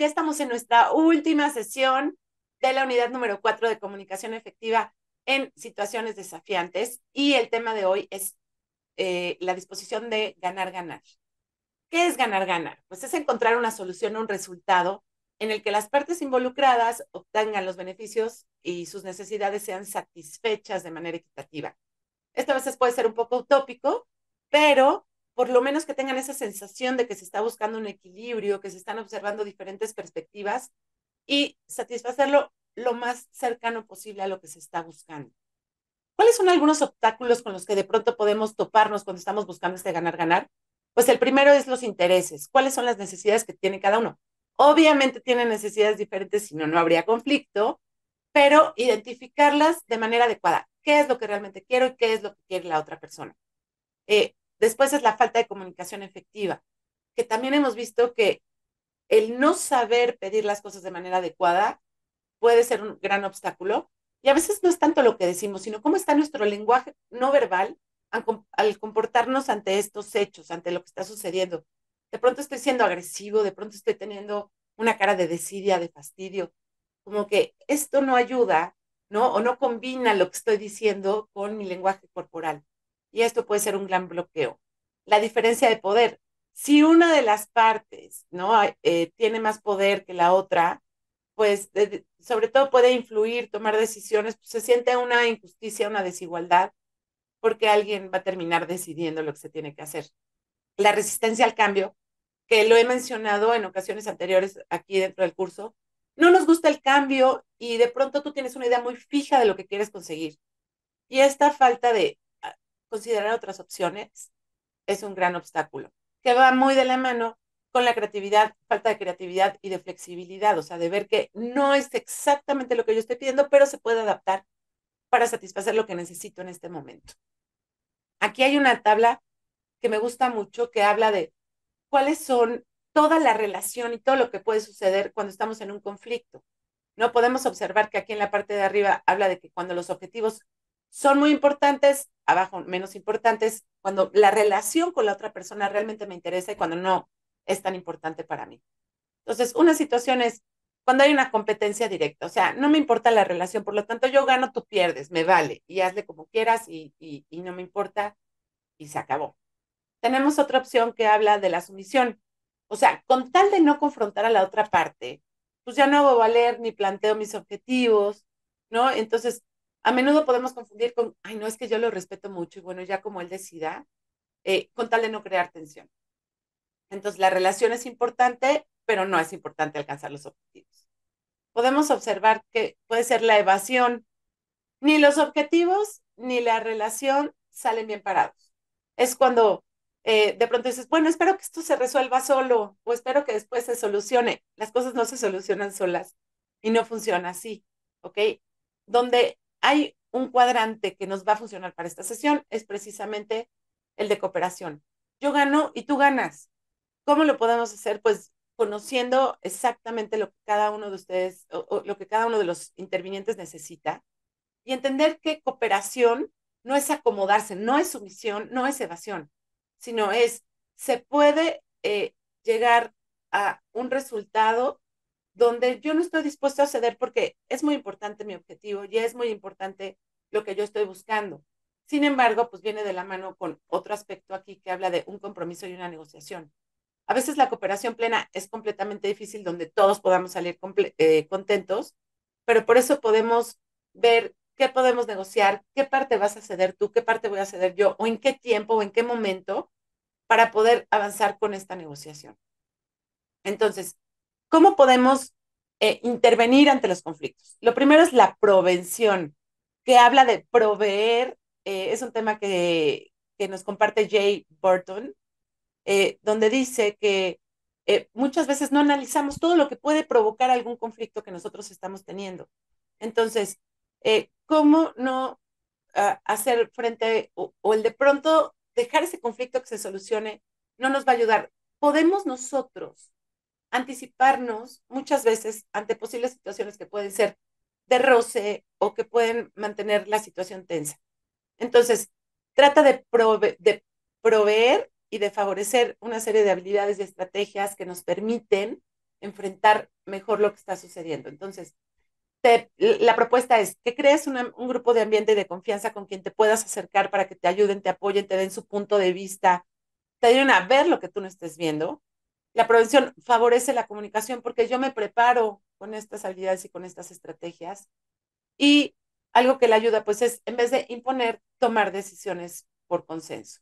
Ya estamos en nuestra última sesión de la unidad número 4 de comunicación efectiva en situaciones desafiantes y el tema de hoy es eh, la disposición de ganar, ganar. ¿Qué es ganar, ganar? Pues es encontrar una solución un resultado en el que las partes involucradas obtengan los beneficios y sus necesidades sean satisfechas de manera equitativa. Esto a veces puede ser un poco utópico, pero por lo menos que tengan esa sensación de que se está buscando un equilibrio, que se están observando diferentes perspectivas y satisfacerlo lo más cercano posible a lo que se está buscando. ¿Cuáles son algunos obstáculos con los que de pronto podemos toparnos cuando estamos buscando este ganar-ganar? Pues el primero es los intereses. ¿Cuáles son las necesidades que tiene cada uno? Obviamente tienen necesidades diferentes, si no, no habría conflicto, pero identificarlas de manera adecuada. ¿Qué es lo que realmente quiero y qué es lo que quiere la otra persona? Eh, Después es la falta de comunicación efectiva, que también hemos visto que el no saber pedir las cosas de manera adecuada puede ser un gran obstáculo. Y a veces no es tanto lo que decimos, sino cómo está nuestro lenguaje no verbal al comportarnos ante estos hechos, ante lo que está sucediendo. De pronto estoy siendo agresivo, de pronto estoy teniendo una cara de desidia, de fastidio. Como que esto no ayuda, ¿no? O no combina lo que estoy diciendo con mi lenguaje corporal y esto puede ser un gran bloqueo. La diferencia de poder. Si una de las partes ¿no? Eh, tiene más poder que la otra, pues sobre todo puede influir, tomar decisiones, pues, se siente una injusticia, una desigualdad, porque alguien va a terminar decidiendo lo que se tiene que hacer. La resistencia al cambio, que lo he mencionado en ocasiones anteriores aquí dentro del curso, no nos gusta el cambio y de pronto tú tienes una idea muy fija de lo que quieres conseguir. Y esta falta de considerar otras opciones es un gran obstáculo, que va muy de la mano con la creatividad, falta de creatividad y de flexibilidad, o sea, de ver que no es exactamente lo que yo estoy pidiendo, pero se puede adaptar para satisfacer lo que necesito en este momento. Aquí hay una tabla que me gusta mucho que habla de cuáles son toda la relación y todo lo que puede suceder cuando estamos en un conflicto. No podemos observar que aquí en la parte de arriba habla de que cuando los objetivos son muy importantes, abajo menos importantes, cuando la relación con la otra persona realmente me interesa y cuando no es tan importante para mí. Entonces, una situación es cuando hay una competencia directa, o sea, no me importa la relación, por lo tanto yo gano, tú pierdes, me vale, y hazle como quieras y, y, no me importa, y se acabó. Tenemos otra opción que habla de la sumisión, o sea, con tal de no confrontar a la otra parte, pues ya no hago valer ni planteo mis objetivos, ¿no? Entonces, a menudo podemos confundir con, ay, no, es que yo lo respeto mucho y bueno, ya como él decida, eh, con tal de no crear tensión. Entonces, la relación es importante, pero no es importante alcanzar los objetivos. Podemos observar que puede ser la evasión. Ni los objetivos ni la relación salen bien parados. Es cuando eh, de pronto dices, bueno, espero que esto se resuelva solo o espero que después se solucione. Las cosas no se solucionan solas y no funciona así, ¿ok? Donde hay un cuadrante que nos va a funcionar para esta sesión, es precisamente el de cooperación. Yo gano y tú ganas. ¿Cómo lo podemos hacer? Pues conociendo exactamente lo que cada uno de ustedes o, lo que cada uno de los intervinientes necesita y entender que cooperación no es acomodarse, no es sumisión, no es evasión, sino es, se puede eh, llegar a un resultado donde yo no estoy dispuesto a ceder porque es muy importante mi objetivo y es muy importante lo que yo estoy buscando. Sin embargo, pues viene de la mano con otro aspecto aquí que habla de un compromiso y una negociación. A veces la cooperación plena es completamente difícil donde todos podamos salir eh, contentos, pero por eso podemos ver qué podemos negociar, qué parte vas a ceder tú, qué parte voy a ceder yo, o en qué tiempo o en qué momento para poder avanzar con esta negociación. Entonces, ¿Cómo podemos eh, intervenir ante los conflictos? Lo primero es la prevención, que habla de proveer, eh, es un tema que, que, nos comparte Jay Burton, eh, donde dice que muchas veces no analizamos todo lo que puede provocar algún conflicto que nosotros estamos teniendo. Entonces, ¿cómo no ah, hacer frente o el de pronto dejar ese conflicto que se solucione no nos va a ayudar? Podemos nosotros anticiparnos muchas veces ante posibles situaciones que pueden ser de roce o que pueden mantener la situación tensa. Entonces, trata de, proveer y de favorecer una serie de habilidades y estrategias que nos permiten enfrentar mejor lo que está sucediendo. Entonces, la propuesta es que crees un grupo de ambiente de confianza con quien te puedas acercar para que te ayuden, te apoyen, te den su punto de vista, te ayuden a ver lo que tú no estés viendo, la prevención favorece la comunicación porque yo me preparo con estas habilidades y con estas estrategias. Y algo que le ayuda, pues, es en vez de imponer, tomar decisiones por consenso.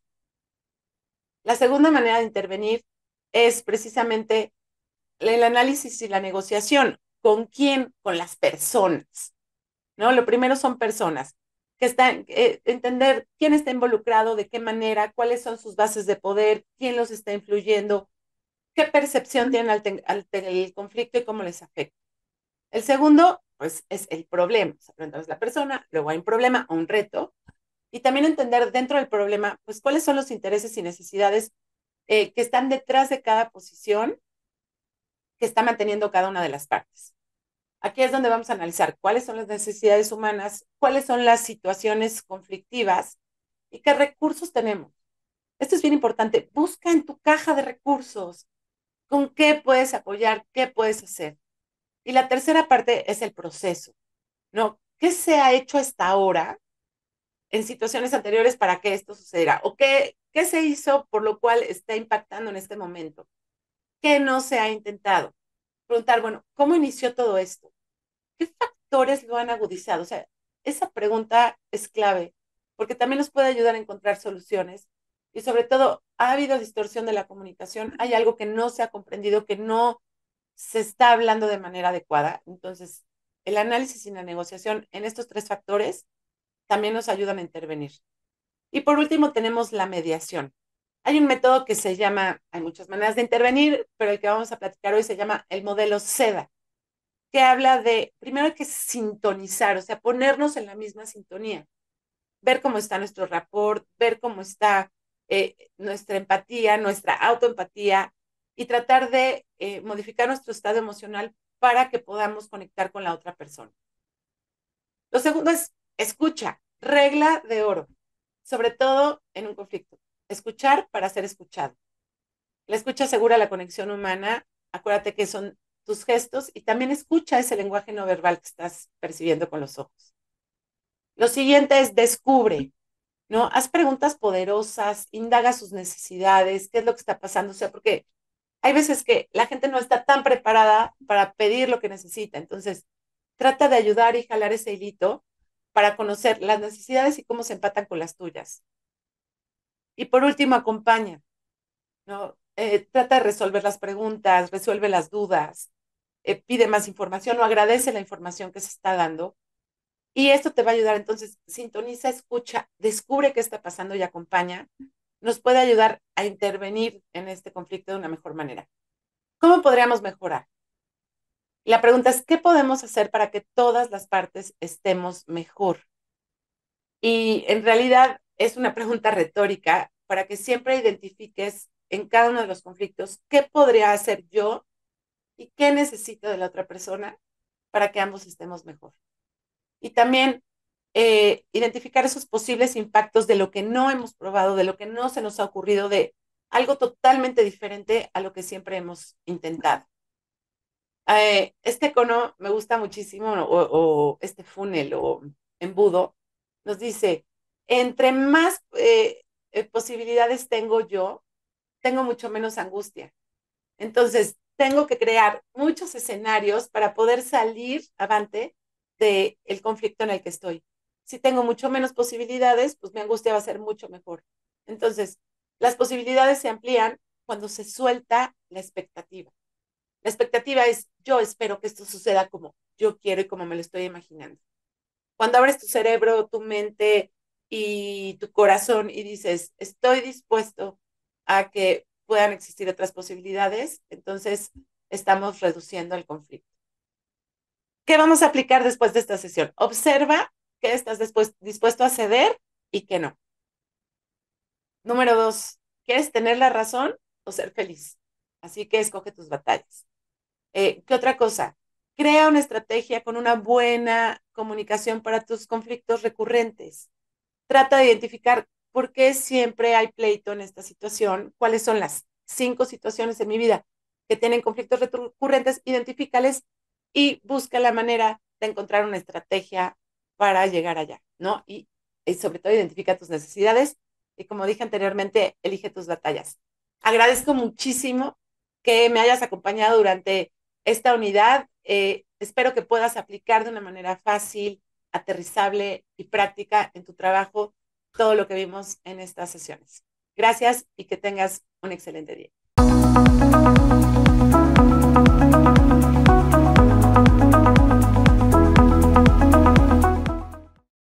La segunda manera de intervenir es precisamente el análisis y la negociación. ¿Con quién? Con las personas. ¿No? Lo primero son personas. Que están, eh, entender quién está involucrado, de qué manera, cuáles son sus bases de poder, quién los está influyendo, qué percepción tienen al, el conflicto y cómo les afecta. El segundo, pues, es el problema. Se la persona, luego hay un problema o un reto, y también entender dentro del problema, pues, cuáles son los intereses y necesidades eh, que están detrás de cada posición que está manteniendo cada una de las partes. Aquí es donde vamos a analizar cuáles son las necesidades humanas, cuáles son las situaciones conflictivas y qué recursos tenemos. Esto es bien importante. Busca en tu caja de recursos con qué puedes apoyar, qué puedes hacer. Y la tercera parte es el proceso, ¿no? ¿Qué se ha hecho hasta ahora en situaciones anteriores para que esto sucediera? ¿O qué, qué se hizo por lo cual está impactando en este momento? ¿Qué no se ha intentado? Preguntar, bueno, ¿cómo inició todo esto? ¿Qué factores lo han agudizado? O sea, esa pregunta es clave porque también nos puede ayudar a encontrar soluciones y sobre todo ha habido distorsión de la comunicación, hay algo que no se ha comprendido, que no se está hablando de manera adecuada. Entonces, el análisis y la negociación en estos tres factores también nos ayudan a intervenir. Y por último, tenemos la mediación. Hay un método que se llama, hay muchas maneras de intervenir, pero el que vamos a platicar hoy se llama el modelo SEDA, que habla de, primero hay que sintonizar, o sea, ponernos en la misma sintonía, ver cómo está nuestro rapport, ver cómo está eh, nuestra empatía, nuestra autoempatía y tratar de eh, modificar nuestro estado emocional para que podamos conectar con la otra persona. Lo segundo es escucha, regla de oro, sobre todo en un conflicto. Escuchar para ser escuchado. La escucha asegura la conexión humana. Acuérdate que son tus gestos y también escucha ese lenguaje no verbal que estás percibiendo con los ojos. Lo siguiente es descubre. ¿no? Haz preguntas poderosas, indaga sus necesidades, qué es lo que está pasando, o sea, porque hay veces que la gente no está tan preparada para pedir lo que necesita, entonces trata de ayudar y jalar ese hilito para conocer las necesidades y cómo se empatan con las tuyas. Y por último, acompaña, ¿no? Eh, trata de resolver las preguntas, resuelve las dudas, eh, pide más información o agradece la información que se está dando y esto te va a ayudar. Entonces, sintoniza, escucha, descubre qué está pasando y acompaña. Nos puede ayudar a intervenir en este conflicto de una mejor manera. ¿Cómo podríamos mejorar? La pregunta es, ¿qué podemos hacer para que todas las partes estemos mejor? Y en realidad es una pregunta retórica para que siempre identifiques en cada uno de los conflictos qué podría hacer yo y qué necesito de la otra persona para que ambos estemos mejor y también eh, identificar esos posibles impactos de lo que no hemos probado, de lo que no se nos ha ocurrido, de algo totalmente diferente a lo que siempre hemos intentado. Eh, este cono me gusta muchísimo, o, este funnel o embudo, nos dice, entre más eh, posibilidades tengo yo, tengo mucho menos angustia. Entonces, tengo que crear muchos escenarios para poder salir avante el conflicto en el que estoy. Si tengo mucho menos posibilidades, pues mi angustia va a ser mucho mejor. Entonces, las posibilidades se amplían cuando se suelta la expectativa. La expectativa es, yo espero que esto suceda como yo quiero y como me lo estoy imaginando. Cuando abres tu cerebro, tu mente y tu corazón y dices, estoy dispuesto a que puedan existir otras posibilidades, entonces estamos reduciendo el conflicto. ¿Qué vamos a aplicar después de esta sesión? Observa que estás después, dispuesto a ceder y que no. Número dos, es tener la razón o ser feliz? Así que escoge tus batallas. Eh, ¿Qué otra cosa? Crea una estrategia con una buena comunicación para tus conflictos recurrentes. Trata de identificar por qué siempre hay pleito en esta situación, cuáles son las cinco situaciones en mi vida que tienen conflictos recurrentes, identifícales y busca la manera de encontrar una estrategia para llegar allá, ¿no? Y, sobre todo identifica tus necesidades y como dije anteriormente, elige tus batallas. Agradezco muchísimo que me hayas acompañado durante esta unidad. Eh, espero que puedas aplicar de una manera fácil, aterrizable y práctica en tu trabajo todo lo que vimos en estas sesiones. Gracias y que tengas un excelente día.